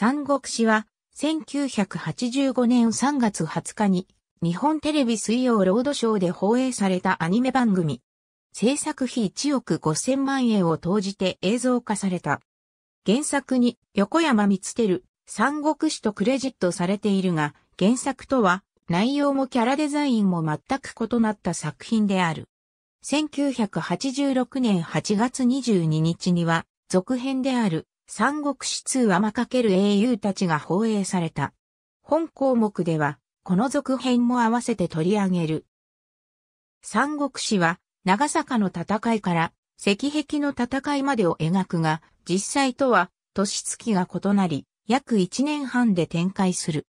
三国志は、1985年3月20日に、日本テレビ水曜ロードショーで放映されたアニメ番組。制作費1億5000万円を投じて映像化された。原作に横山光輝、三国志とクレジットされているが、原作とは内容もキャラデザインも全く異なった作品である。1986年8月22日には続編である三国志通はまかける英雄たちが放映された。本項目では、この続編も合わせて取り上げる。三国志は、長坂の戦いから、石壁の戦いまでを描くが、実際とは、年月が異なり、約一年半で展開する。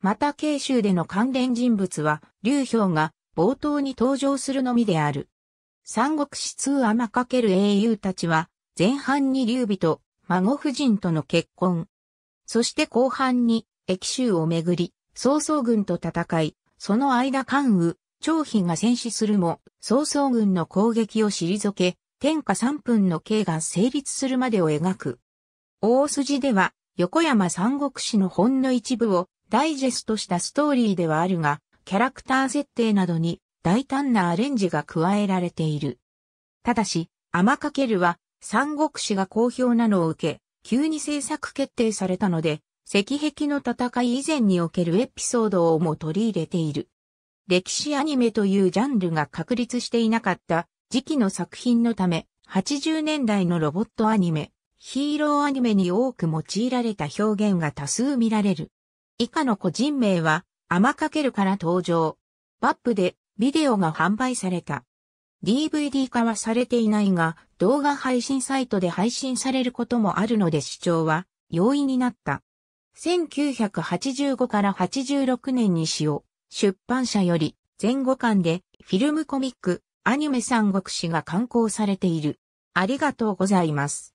また、慶州での関連人物は、劉氷が冒頭に登場するのみである。三国志通天かける英雄たちは、前半に劉備と孫夫人との結婚。そして後半に、駅州をめぐり、曹操軍と戦い、その間関羽、張飛が戦死するも、曹操軍の攻撃を退け、天下3分の刑が成立するまでを描く。大筋では、横山三国志のほんの一部をダイジェストしたストーリーではあるが、キャラクター設定などに大胆なアレンジが加えられている。ただし、甘かけるは三国志が好評なのを受け、急に制作決定されたので、石壁の戦い以前におけるエピソードをも取り入れている。歴史アニメというジャンルが確立していなかった時期の作品のため、80年代のロボットアニメ、ヒーローアニメに多く用いられた表現が多数見られる。以下の個人名は、アマかけるから登場。バップでビデオが販売された。DVD 化はされていないが、動画配信サイトで配信されることもあるので視聴は容易になった。1985から86年にしを出版社より前後間でフィルムコミック、アニメ三国志が刊行されている。ありがとうございます。